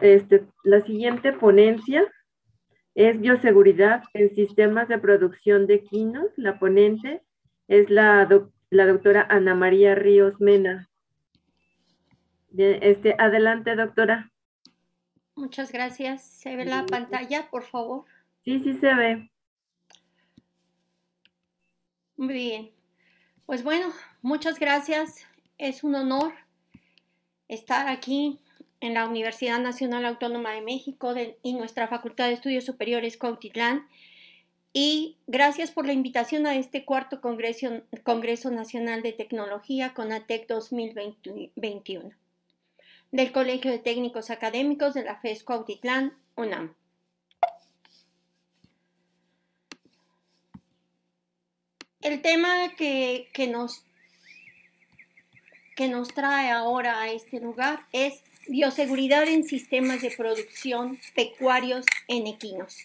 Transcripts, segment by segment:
Este, la siguiente ponencia es bioseguridad en sistemas de producción de quinos. La ponente es la, doctora Ana María Ríos Mena. este, adelante, doctora. Muchas gracias. ¿Se ve la pantalla, por favor? Sí, sí se ve. bien. Pues bueno, muchas gracias. Es un honor estar aquí en la Universidad Nacional Autónoma de México y nuestra Facultad de Estudios Superiores Cautitlán. Y gracias por la invitación a este cuarto Congreso, Nacional de Tecnología CONATEC 2021 del Colegio de Técnicos Académicos de la FES Cuautitlán, UNAM. El tema que, nos, que nos trae ahora a este lugar es Bioseguridad en sistemas de producción pecuarios en equinos.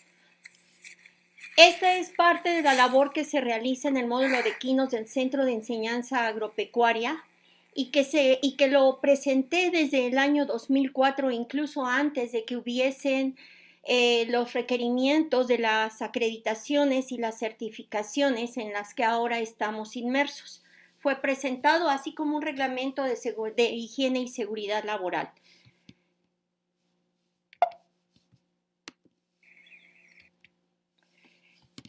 Esta es parte de la labor que se realiza en el módulo de equinos del Centro de Enseñanza Agropecuaria y que, se, y que lo presenté desde el año 2004, incluso antes de que hubiesen eh, los requerimientos de las acreditaciones y las certificaciones en las que ahora estamos inmersos. Fue presentado así como un reglamento de higiene y seguridad laboral.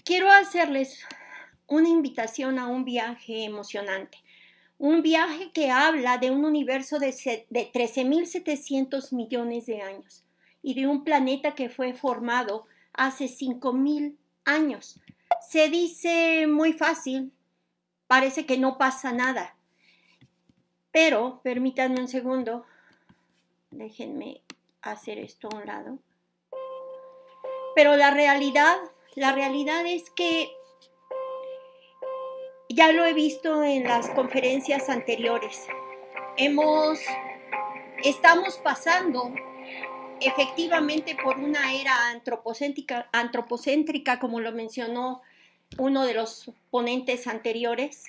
quiero hacerles una invitación a un viaje emocionante. Un viaje que habla de un universo de, mil 13.700 millones de años y de un planeta que fue formado hace 5.000 años. Se dice muy fácil, parece que no pasa nada. Pero, permítanme un segundo, déjenme hacer esto a un lado. Pero la realidad la realidad es que ya lo he visto en las conferencias anteriores. Hemos, estamos pasando efectivamente por una era antropocéntrica, antropocéntrica, como lo mencionó uno de los ponentes anteriores.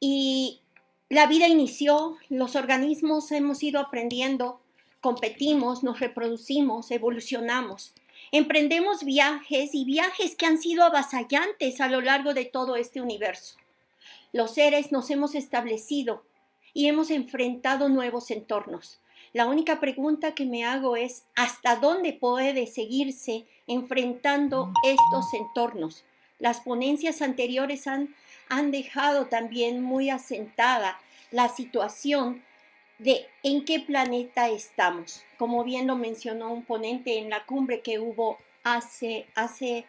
Y la vida inició, los organismos hemos ido aprendiendo, competimos, nos reproducimos, evolucionamos. Emprendemos viajes y viajes que han sido avasallantes a lo largo de todo este universo. Los seres nos hemos establecido y hemos enfrentado nuevos entornos. La única pregunta que me hago es, ¿hasta dónde puede seguirse enfrentando estos entornos? Las ponencias anteriores han, han dejado también muy asentada la situación de en qué planeta estamos. Como bien lo mencionó un ponente en la cumbre que hubo hace, hace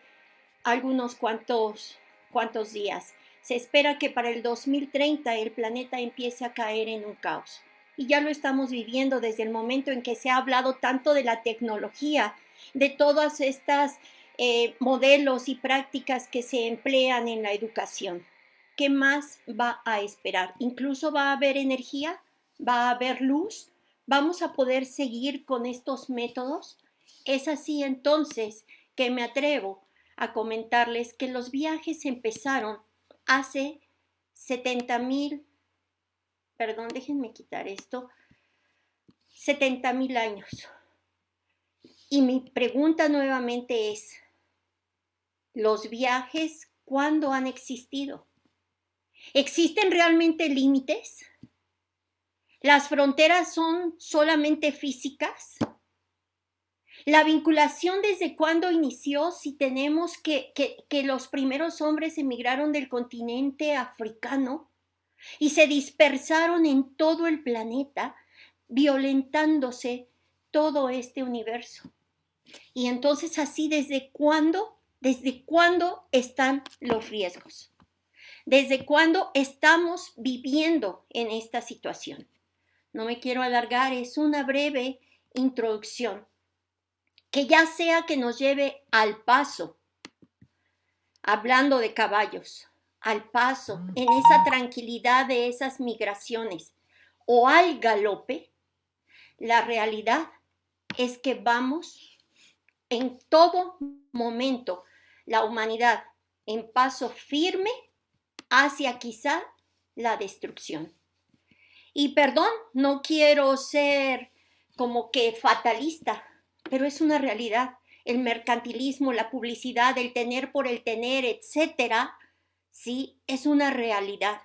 algunos cuantos, cuantos días. Se espera que para el 2030 el planeta empiece a caer en un caos. Y ya lo estamos viviendo desde el momento en que se ha hablado tanto de la tecnología, de todas estas eh, modelos y prácticas que se emplean en la educación. ¿Qué más va a esperar? ¿Incluso va a haber energía? va a haber luz, vamos a poder seguir con estos métodos. Es así entonces que me atrevo a comentarles que los viajes empezaron hace 70 mil, perdón, déjenme quitar esto, 70 mil años. Y mi pregunta nuevamente es, ¿los viajes cuándo han existido? ¿Existen realmente límites? ¿Las fronteras son solamente físicas? La vinculación desde cuándo inició, si tenemos que, que, los primeros hombres emigraron del continente africano y se dispersaron en todo el planeta, violentándose todo este universo. Y entonces así, ¿desde cuándo? ¿Desde cuándo están los riesgos? ¿Desde cuándo estamos viviendo en esta situación? no me quiero alargar, es una breve introducción, que ya sea que nos lleve al paso, hablando de caballos, al paso, mm. en esa tranquilidad de esas migraciones, o al galope, la realidad es que vamos en todo momento, la humanidad, en paso firme hacia quizá la destrucción. Y perdón, no quiero ser como que fatalista, pero es una realidad. El mercantilismo, la publicidad, el tener por el tener, etcétera, sí, es una realidad.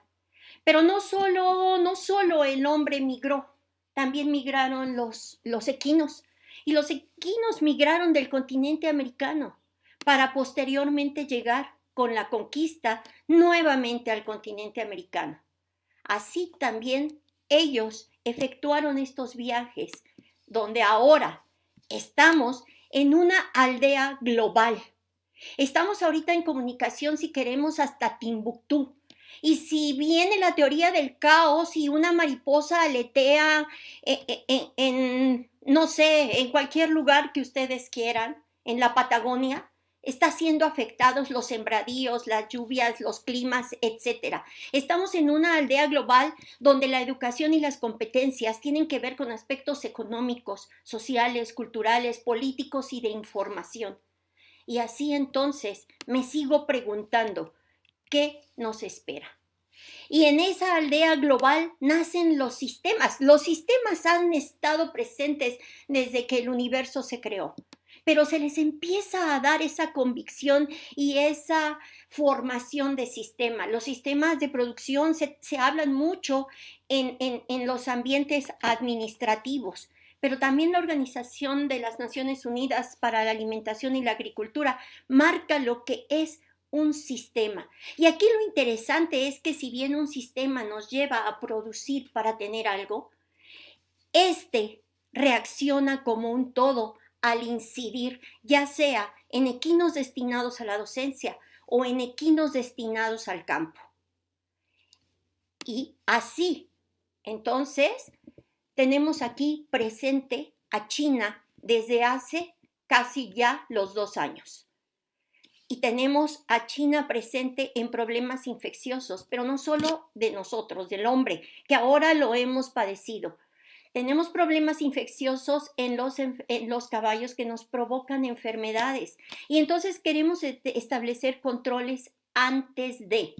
Pero no solo, no solo el hombre migró, también migraron los, los equinos. Y los equinos migraron del continente americano para posteriormente llegar con la conquista nuevamente al continente americano. Así también ellos efectuaron estos viajes, donde ahora estamos en una aldea global. Estamos ahorita en comunicación, si queremos, hasta Timbuktu. Y si viene la teoría del caos y una mariposa aletea en, eh, eh, eh, en no sé, en cualquier lugar que ustedes quieran, en la Patagonia, Está siendo afectados los sembradíos, las lluvias, los climas, etc. Estamos en una aldea global donde la educación y las competencias tienen que ver con aspectos económicos, sociales, culturales, políticos y de información. Y así entonces me sigo preguntando, ¿qué nos espera? Y en esa aldea global nacen los sistemas. Los sistemas han estado presentes desde que el universo se creó pero se les empieza a dar esa convicción y esa formación de sistema. Los sistemas de producción se, hablan mucho en, en los ambientes administrativos pero también la Organización de las Naciones Unidas para la Alimentación y la Agricultura marca lo que es un sistema. Y aquí lo interesante es que si bien un sistema nos lleva a producir para tener algo, este reacciona como un todo al incidir, ya sea en equinos destinados a la docencia o en equinos destinados al campo. Y así, entonces, tenemos aquí presente a China desde hace casi ya los dos años. Y tenemos a China presente en problemas infecciosos, pero no solo de nosotros, del hombre, que ahora lo hemos padecido, tenemos problemas infecciosos en los, caballos que nos provocan enfermedades y entonces queremos e-, establecer controles antes de.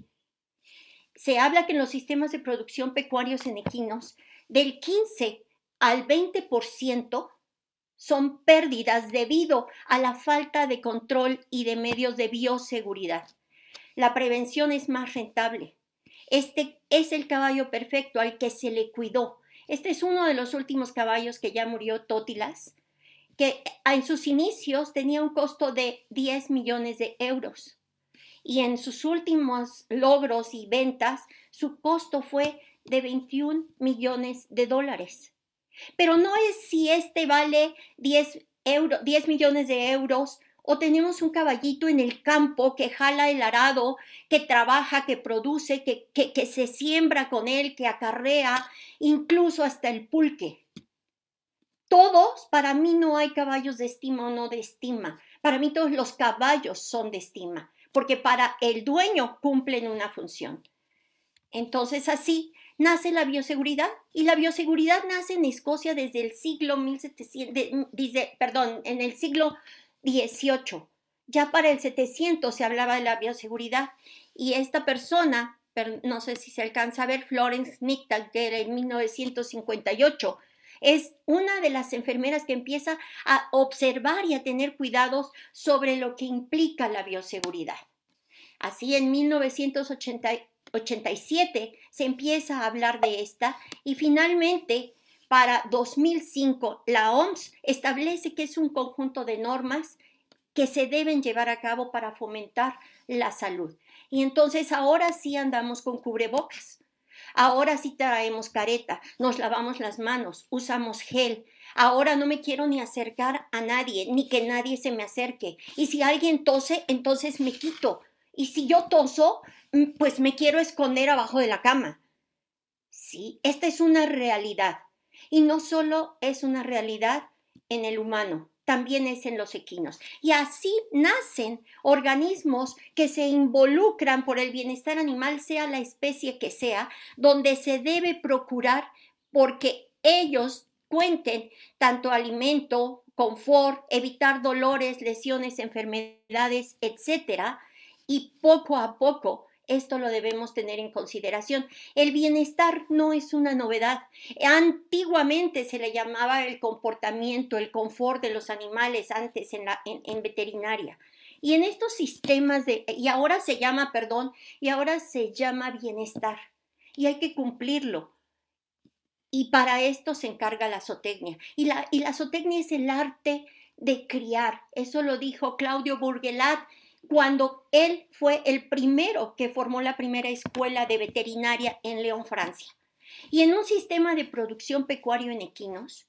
Se habla que en los sistemas de producción pecuarios en equinos, del 15 al 20% son pérdidas debido a la falta de control y de medios de bioseguridad. La prevención es más rentable. Este es el caballo perfecto al que se le cuidó, este es uno de los últimos caballos que ya murió Tótilas, que eh, en sus inicios tenía un costo de 10 millones de euros y en sus últimos logros y ventas su costo fue de 21 millones de dólares. Pero no es si este vale 10, 10 millones de euros o tenemos un caballito en el campo que jala el arado, que trabaja, que produce, que, que, se siembra con él, que acarrea, incluso hasta el pulque. Todos, para mí no hay caballos de estima o no de estima. Para mí todos los caballos son de estima, porque para el dueño cumplen una función. Entonces así nace la bioseguridad y la bioseguridad nace en Escocia desde el siglo 1700, perdón, en el siglo 18. Ya para el 700 se hablaba de la bioseguridad y esta persona, no sé si se alcanza a ver, Florence Nictal, que era en 1958, es una de las enfermeras que empieza a observar y a tener cuidados sobre lo que implica la bioseguridad. Así en 1987 se empieza a hablar de esta y finalmente para 2005, la OMS establece que es un conjunto de normas que se deben llevar a cabo para fomentar la salud. Y entonces ahora sí andamos con cubrebocas. Ahora sí traemos careta, nos lavamos las manos, usamos gel. Ahora no me quiero ni acercar a nadie, ni que nadie se me acerque. Y si alguien tose, entonces me quito. Y si yo toso, mm, pues me quiero esconder abajo de la cama. Sí, esta es una realidad. Y no solo es una realidad en el humano, también es en los equinos. Y así nacen organismos que se involucran por el bienestar animal, sea la especie que sea, donde se debe procurar porque ellos cuenten tanto alimento, confort, evitar dolores, lesiones, enfermedades, etcétera, y poco a poco esto lo debemos tener en consideración. El bienestar no es una novedad. Antiguamente se le llamaba el comportamiento, el confort de los animales antes en, la, en, veterinaria. Y en estos sistemas de, y ahora se llama, perdón, y ahora se llama bienestar. Y hay que cumplirlo. Y para esto se encarga la zootecnia. Y la, y la zootecnia es el arte de criar. Eso lo dijo Claudio Burgelat cuando él fue el primero que formó la primera escuela de veterinaria en León, Francia. Y en un sistema de producción pecuario en equinos,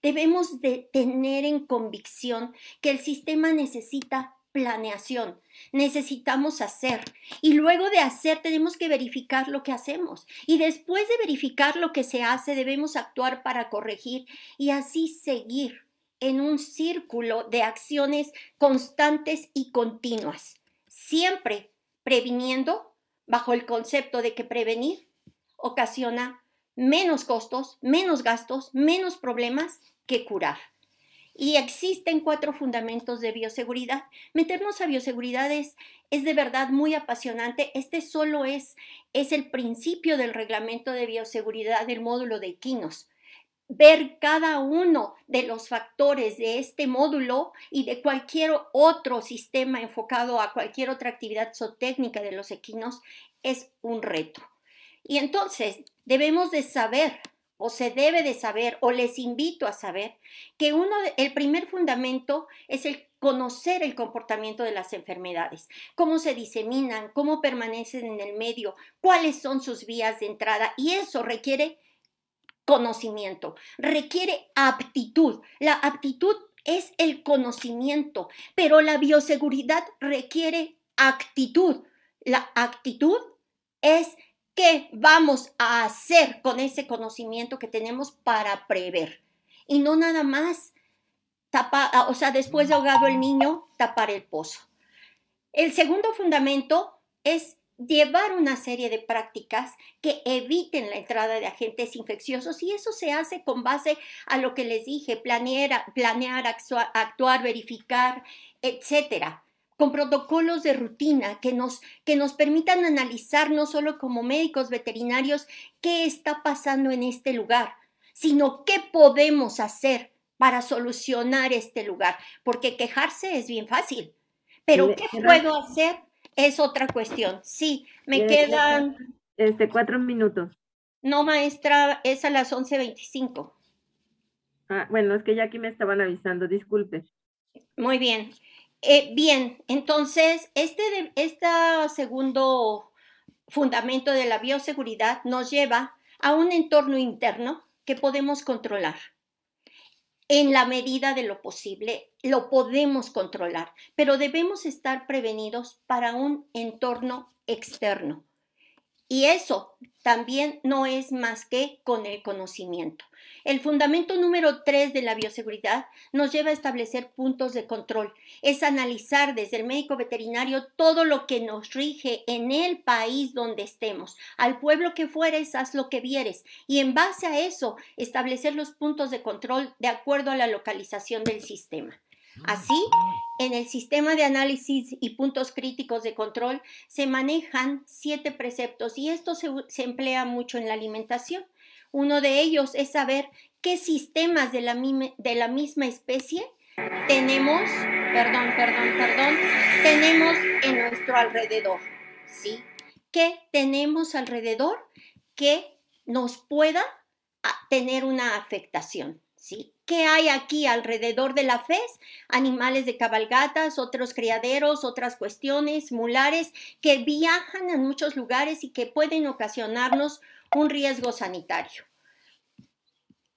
debemos de tener en convicción que el sistema necesita planeación, necesitamos hacer y luego de hacer tenemos que verificar lo que hacemos y después de verificar lo que se hace debemos actuar para corregir y así seguir en un círculo de acciones constantes y continuas, siempre previniendo bajo el concepto de que prevenir ocasiona menos costos, menos gastos, menos problemas que curar. Y existen cuatro fundamentos de bioseguridad. Meternos a bioseguridad es, de verdad muy apasionante. Este solo es, es el principio del reglamento de bioseguridad del módulo de Quinos ver cada uno de los factores de este módulo y de cualquier otro sistema enfocado a cualquier otra actividad zootécnica de los equinos es un reto. Y entonces debemos de saber o se debe de saber o les invito a saber que uno el primer fundamento es el conocer el comportamiento de las enfermedades, cómo se diseminan, cómo permanecen en el medio, cuáles son sus vías de entrada y eso requiere conocimiento, requiere aptitud. La aptitud es el conocimiento, pero la bioseguridad requiere actitud. La actitud es qué vamos a hacer con ese conocimiento que tenemos para prever. Y no nada más tapar, o sea, después de ahogado el niño, tapar el pozo. El segundo fundamento es llevar una serie de prácticas que eviten la entrada de agentes infecciosos y eso se hace con base a lo que les dije, planear, planear actuar, verificar, etcétera con protocolos de rutina que nos, que nos permitan analizar no solo como médicos veterinarios qué está pasando en este lugar, sino qué podemos hacer para solucionar este lugar, porque quejarse es bien fácil, pero ¿qué puedo hacer es otra cuestión. Sí, me quedan... Este, cuatro minutos. No, maestra, es a las 11.25. Ah, bueno, es que ya aquí me estaban avisando, disculpe. Muy bien. Eh, bien, entonces, este, de, este segundo fundamento de la bioseguridad nos lleva a un entorno interno que podemos controlar en la medida de lo posible, lo podemos controlar, pero debemos estar prevenidos para un entorno externo, y eso también no es más que con el conocimiento. El fundamento número tres de la bioseguridad nos lleva a establecer puntos de control. Es analizar desde el médico veterinario todo lo que nos rige en el país donde estemos. Al pueblo que fueres, haz lo que vieres. Y en base a eso, establecer los puntos de control de acuerdo a la localización del sistema. Así, en el sistema de análisis y puntos críticos de control se manejan siete preceptos y esto se, emplea mucho en la alimentación. Uno de ellos es saber qué sistemas de la, misma especie tenemos, perdón, perdón, perdón, tenemos en nuestro alrededor, ¿Qué tenemos alrededor que nos pueda ah, tener una afectación? ¿Qué hay aquí alrededor de la FEZ? Animales de cabalgatas, otros criaderos, otras cuestiones, mulares, que viajan a muchos lugares y que pueden ocasionarnos un riesgo sanitario.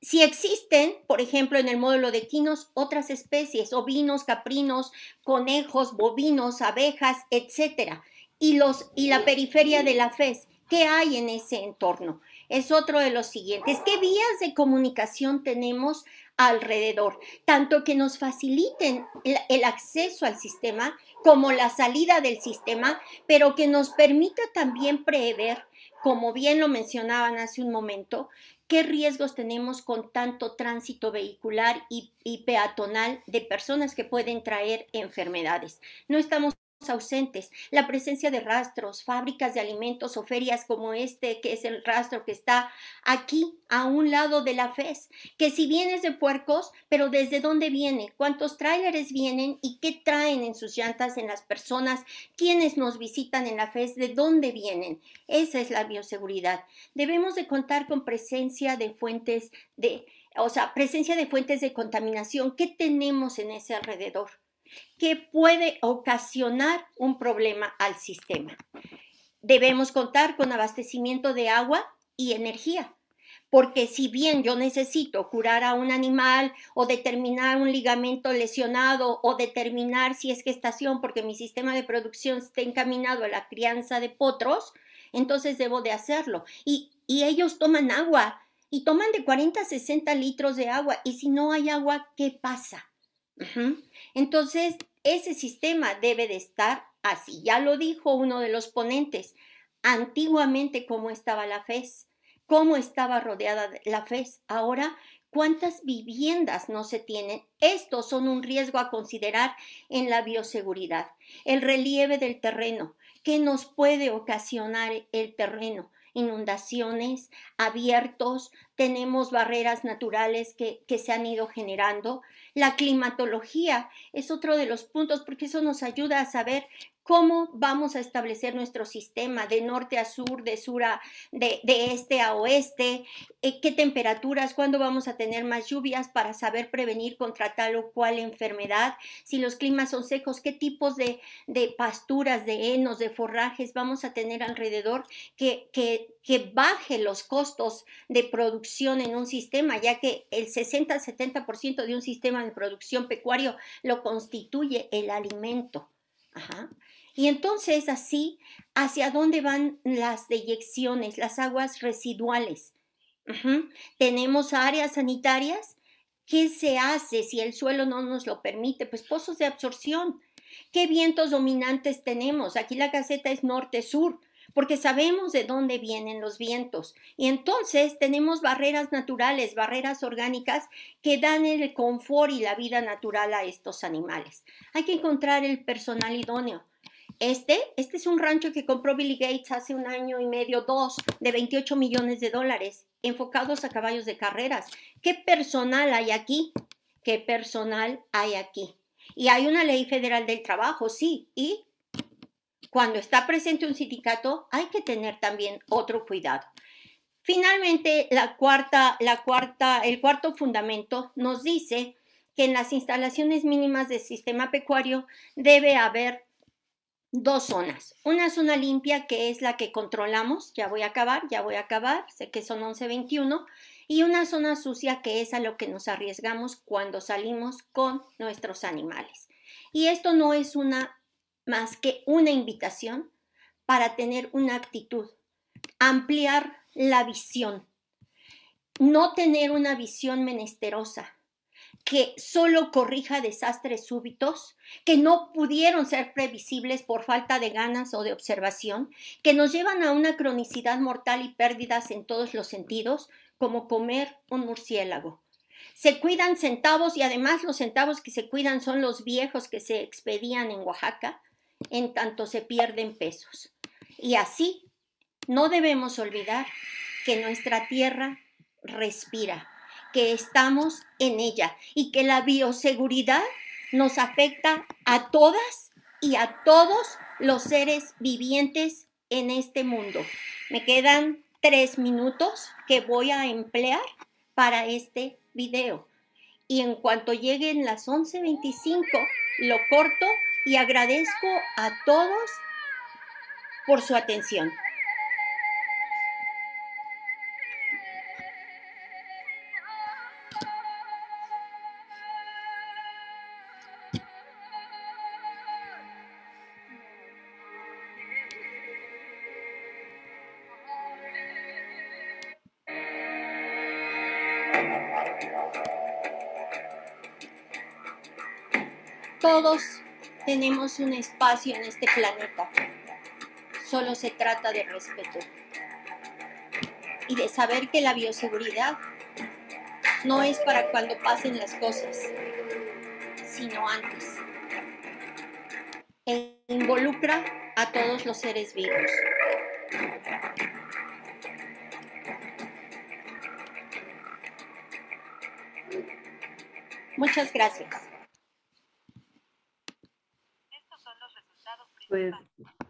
Si existen, por ejemplo, en el módulo de quinos, otras especies, ovinos, caprinos, conejos, bovinos, abejas, etcétera, y, los, y la periferia de la FES, ¿qué hay en ese entorno? es otro de los siguientes. ¿Qué vías de comunicación tenemos alrededor? Tanto que nos faciliten el, acceso al sistema como la salida del sistema, pero que nos permita también prever, como bien lo mencionaban hace un momento, qué riesgos tenemos con tanto tránsito vehicular y, peatonal de personas que pueden traer enfermedades. No estamos ausentes, la presencia de rastros, fábricas de alimentos o ferias como este, que es el rastro que está aquí a un lado de la FES, que si vienes de puercos, pero desde dónde viene, cuántos tráileres vienen y qué traen en sus llantas en las personas, quiénes nos visitan en la FES, de dónde vienen. Esa es la bioseguridad. Debemos de contar con presencia de fuentes de, o sea, presencia de fuentes de contaminación, qué tenemos en ese alrededor que puede ocasionar un problema al sistema. Debemos contar con abastecimiento de agua y energía, porque si bien yo necesito curar a un animal o determinar un ligamento lesionado o determinar si es gestación porque mi sistema de producción está encaminado a la crianza de potros, entonces debo de hacerlo. Y, y ellos toman agua y toman de 40 a 60 litros de agua y si no hay agua, ¿qué pasa? Entonces, ese sistema debe de estar así. Ya lo dijo uno de los ponentes, antiguamente cómo estaba la FES, cómo estaba rodeada la FES. Ahora, ¿cuántas viviendas no se tienen? Estos son un riesgo a considerar en la bioseguridad. El relieve del terreno, ¿qué nos puede ocasionar el terreno? inundaciones, abiertos, tenemos barreras naturales que, que, se han ido generando. La climatología es otro de los puntos porque eso nos ayuda a saber cómo vamos a establecer nuestro sistema de norte a sur, de sur a, de, este a oeste, eh, qué temperaturas, cuándo vamos a tener más lluvias para saber prevenir contra tal o cual enfermedad, si los climas son secos, qué tipos de, de pasturas, de henos, de forrajes vamos a tener alrededor que, que, que baje los costos de producción en un sistema, ya que el 60-70% de un sistema de producción pecuario lo constituye el alimento. Ajá. Y entonces así, ¿hacia dónde van las deyecciones, las aguas residuales? Tenemos áreas sanitarias. ¿Qué se hace si el suelo no nos lo permite? Pues pozos de absorción. ¿Qué vientos dominantes tenemos? Aquí la caseta es norte-sur, porque sabemos de dónde vienen los vientos. Y entonces tenemos barreras naturales, barreras orgánicas que dan el confort y la vida natural a estos animales. Hay que encontrar el personal idóneo. Este, este es un rancho que compró Billy Gates hace un año y medio, dos, de 28 millones de dólares, enfocados a caballos de carreras. ¿Qué personal hay aquí? ¿Qué personal hay aquí? Y hay una ley federal del trabajo, sí, y cuando está presente un sindicato hay que tener también otro cuidado. Finalmente, la cuarta, la cuarta, el cuarto fundamento nos dice que en las instalaciones mínimas del sistema pecuario debe haber dos zonas. Una zona limpia que es la que controlamos, ya voy a acabar, ya voy a acabar, sé que son 11.21, y una zona sucia que es a lo que nos arriesgamos cuando salimos con nuestros animales. Y esto no es una más que una invitación para tener una actitud, ampliar la visión, no tener una visión menesterosa, que solo corrija desastres súbitos, que no pudieron ser previsibles por falta de ganas o de observación, que nos llevan a una cronicidad mortal y pérdidas en todos los sentidos, como comer un murciélago. Se cuidan centavos y además los centavos que se cuidan son los viejos que se expedían en Oaxaca, en tanto se pierden pesos. Y así, no debemos olvidar que nuestra tierra respira que estamos en ella y que la bioseguridad nos afecta a todas y a todos los seres vivientes en este mundo. Me quedan tres minutos que voy a emplear para este video. Y en cuanto lleguen las 11.25, lo corto y agradezco a todos por su atención. Todos tenemos un espacio en este planeta. Solo se trata de respeto y de saber que la bioseguridad no es para cuando pasen las cosas, sino antes. E involucra a todos los seres vivos. Muchas gracias. pues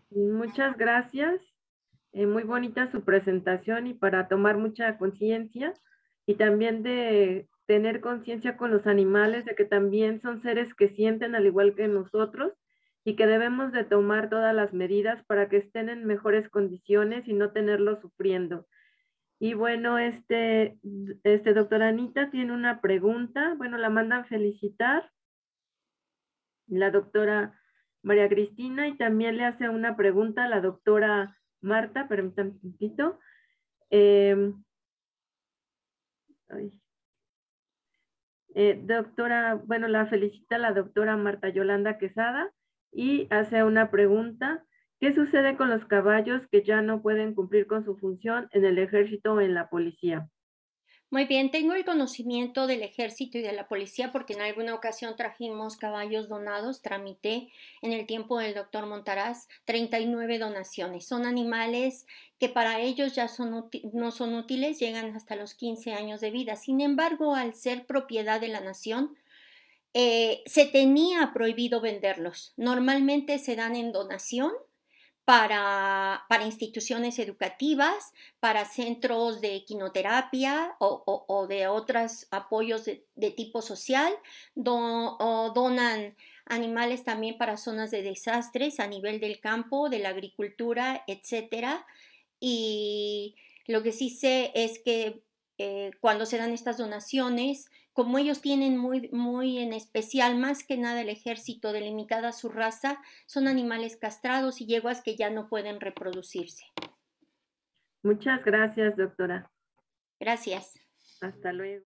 muchas gracias. Eh, muy bonita su presentación y para tomar mucha conciencia y también de tener conciencia con los animales, de que también son seres que sienten al igual que nosotros y que debemos de tomar todas las medidas para que estén en mejores condiciones y no tenerlos sufriendo. Y bueno, este, este doctor Anita tiene una pregunta. Bueno, la mandan felicitar. La doctora María Cristina y también le hace una pregunta a la doctora Marta, permítanme un poquito. Em, eh, doctora, bueno, la felicita la doctora Marta Yolanda Quesada y hace una pregunta ¿Qué sucede con los caballos que ya no pueden cumplir con su función en el ejército o en la policía? Muy bien, tengo el conocimiento del ejército y de la policía porque en alguna ocasión trajimos caballos donados, tramité en el tiempo del doctor Montaraz 39 donaciones. Son animales que para ellos ya son no son útiles, llegan hasta los 15 años de vida. Sin embargo, al ser propiedad de la nación, eh, se tenía prohibido venderlos. Normalmente se dan en donación para, para instituciones educativas, para centros de quinoterapia o, de otros apoyos de, tipo social, o donan animales también para zonas de desastres a nivel del campo, de la agricultura, etc. Y lo que sí sé es que eh, cuando se dan estas donaciones, como ellos tienen muy, muy en especial, más que nada el ejército delimitada su raza, son animales castrados y yeguas que ya no pueden reproducirse. Muchas gracias, doctora. Gracias. Hasta luego.